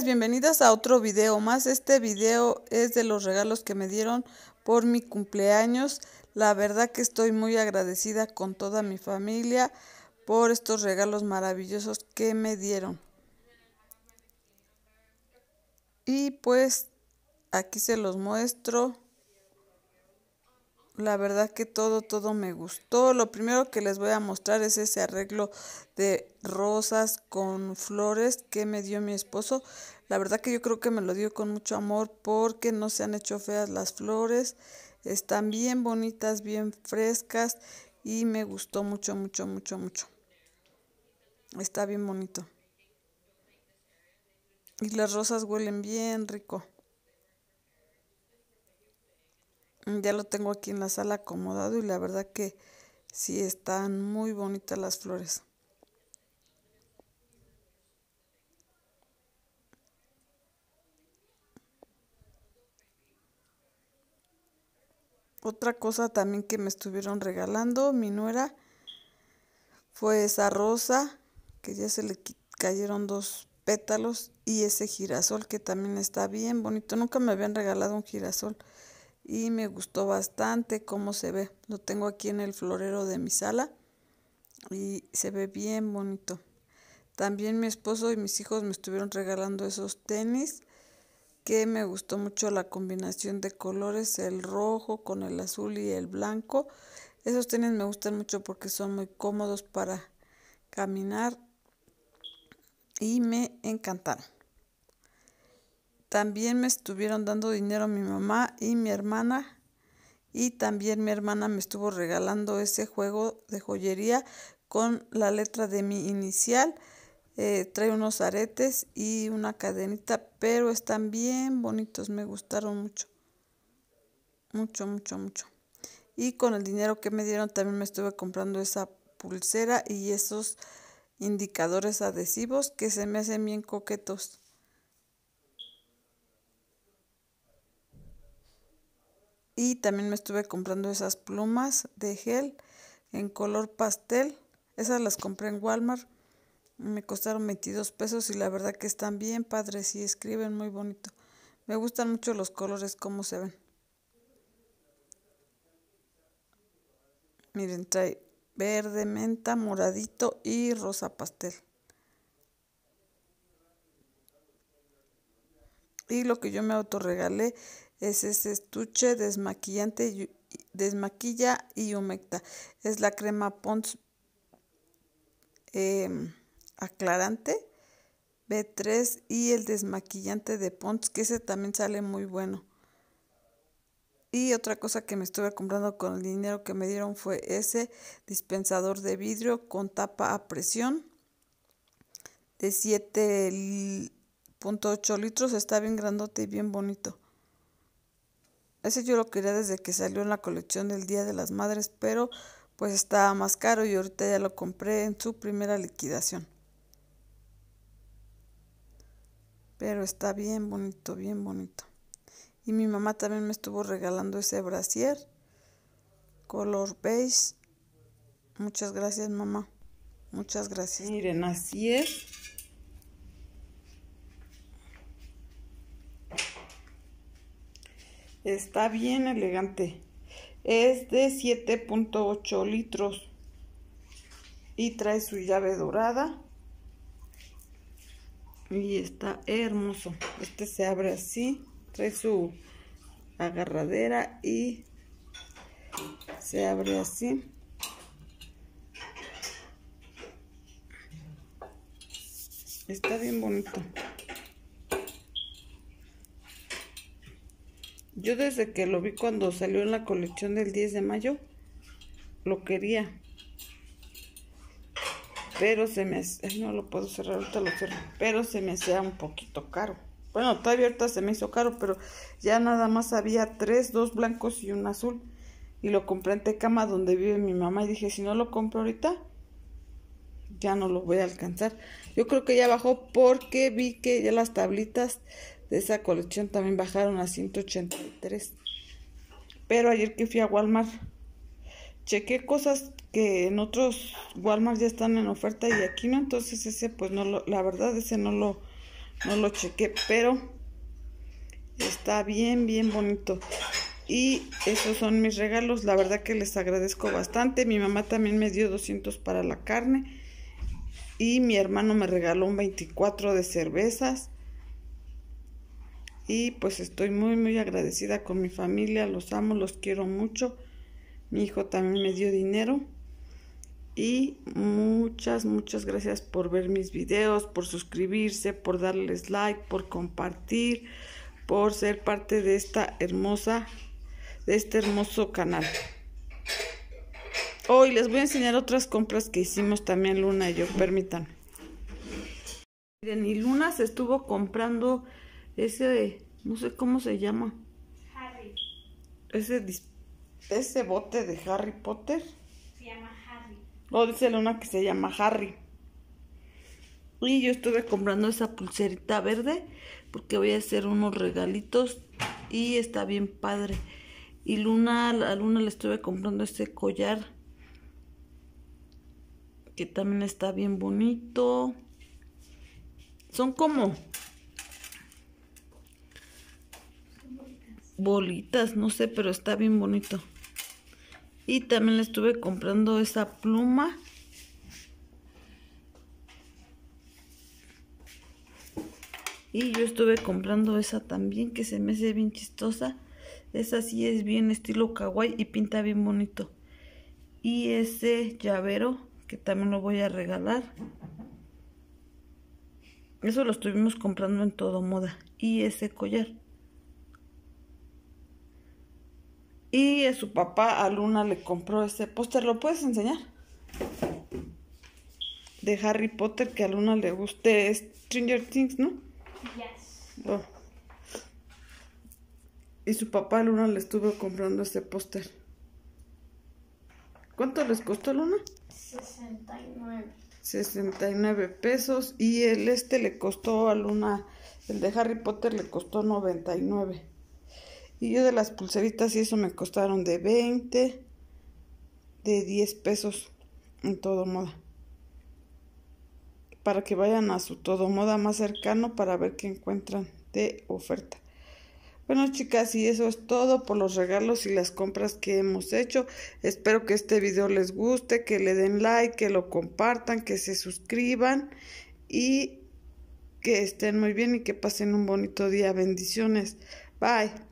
bienvenidas a otro video más. Este video es de los regalos que me dieron por mi cumpleaños. La verdad que estoy muy agradecida con toda mi familia por estos regalos maravillosos que me dieron. Y pues aquí se los muestro. La verdad que todo, todo me gustó. Lo primero que les voy a mostrar es ese arreglo de rosas con flores que me dio mi esposo. La verdad que yo creo que me lo dio con mucho amor porque no se han hecho feas las flores. Están bien bonitas, bien frescas y me gustó mucho, mucho, mucho, mucho. Está bien bonito. Y las rosas huelen bien rico. Mm, ya lo tengo aquí en la sala acomodado y la verdad que sí están muy bonitas las flores. Otra cosa también que me estuvieron regalando mi nuera fue esa rosa que ya se le cayeron dos pétalos y ese girasol que también está bien bonito. Nunca me habían regalado un girasol y me gustó bastante cómo se ve. Lo tengo aquí en el florero de mi sala y se ve bien bonito. También mi esposo y mis hijos me estuvieron regalando esos tenis que me gustó mucho la combinación de colores, el rojo con el azul y el blanco. Esos tenis me gustan mucho porque son muy cómodos para caminar y me encantaron. También me estuvieron dando dinero mi mamá y mi hermana. Y también mi hermana me estuvo regalando ese juego de joyería con la letra de mi inicial. Eh, trae unos aretes y una cadenita, pero están bien bonitos, me gustaron mucho. Mucho, mucho, mucho. Y con el dinero que me dieron también me estuve comprando esa pulsera y esos indicadores adhesivos que se me hacen bien coquetos. Y también me estuve comprando esas plumas de gel en color pastel. Esas las compré en Walmart. Me costaron 22 pesos y la verdad que están bien padres y escriben muy bonito. Me gustan mucho los colores como se ven. Miren, trae verde, menta, moradito y rosa pastel. Y lo que yo me autorregalé es ese estuche desmaquillante, desmaquilla y humecta. Es la crema Pons em, aclarante B3 y el desmaquillante de Pons, que ese también sale muy bueno. Y otra cosa que me estuve comprando con el dinero que me dieron fue ese dispensador de vidrio con tapa a presión de 7.8 litros. Está bien grandote y bien bonito. Ese yo lo quería desde que salió en la colección del Día de las Madres, pero pues estaba más caro y ahorita ya lo compré en su primera liquidación. Pero está bien bonito, bien bonito. Y mi mamá también me estuvo regalando ese brasier color beige. Muchas gracias, mamá. Muchas gracias. Miren, así es Está bien elegante. Es de 7.8 litros. Y trae su llave dorada. Y está hermoso. Este se abre así. Trae su agarradera y se abre así. Está bien bonito. Yo desde que lo vi cuando salió en la colección del 10 de mayo, lo quería. Pero se me no lo puedo cerrar, ahorita lo Pero se me hacía un poquito caro. Bueno, está abierta, se me hizo caro, pero ya nada más había tres, dos blancos y un azul. Y lo compré en Tecama donde vive mi mamá. Y dije, si no lo compro ahorita, ya no lo voy a alcanzar. Yo creo que ya bajó porque vi que ya las tablitas de esa colección también bajaron a 183. Pero ayer que fui a Walmart, chequé cosas que en otros Walmart ya están en oferta y aquí no, entonces ese pues no lo, la verdad ese no lo, no lo chequé, pero está bien, bien bonito. Y esos son mis regalos, la verdad que les agradezco bastante. Mi mamá también me dio 200 para la carne y mi hermano me regaló un 24 de cervezas y pues estoy muy, muy agradecida con mi familia, los amo, los quiero mucho. Mi hijo también me dio dinero. Y muchas, muchas gracias por ver mis videos, por suscribirse, por darles like, por compartir, por ser parte de esta hermosa, de este hermoso canal. Hoy les voy a enseñar otras compras que hicimos también Luna y yo, permitan Miren, y Luna se estuvo comprando ese, no sé cómo se llama. Harry. Ese, ese bote de Harry Potter. Se llama Harry. O dice Luna que se llama Harry. Y yo estuve comprando esa pulserita verde porque voy a hacer unos regalitos y está bien padre. Y Luna, a Luna le estuve comprando este collar que también está bien bonito. Son como bolitas, no sé, pero está bien bonito. Y también le estuve comprando esa pluma. Y yo estuve comprando esa también, que se me hace bien chistosa. Esa sí es bien estilo kawaii y pinta bien bonito. Y ese llavero, que también lo voy a regalar. Eso lo estuvimos comprando en todo moda. Y ese collar. Y su papá a Luna le compró este póster. ¿Lo puedes enseñar? De Harry Potter que a Luna le guste Stranger Things, ¿no? Yes. Oh. Y su papá a Luna le estuvo comprando este póster. ¿Cuánto les costó Luna? 69. 69 pesos. Y el este le costó a Luna, el de Harry Potter le costó 99. Y yo de las pulseritas y eso me costaron de 20, de 10 pesos en todo moda. Para que vayan a su todo moda más cercano para ver qué encuentran de oferta. Bueno chicas, y eso es todo por los regalos y las compras que hemos hecho. Espero que este video les guste, que le den like, que lo compartan, que se suscriban y que estén muy bien y que pasen un bonito día. Bendiciones. Bye.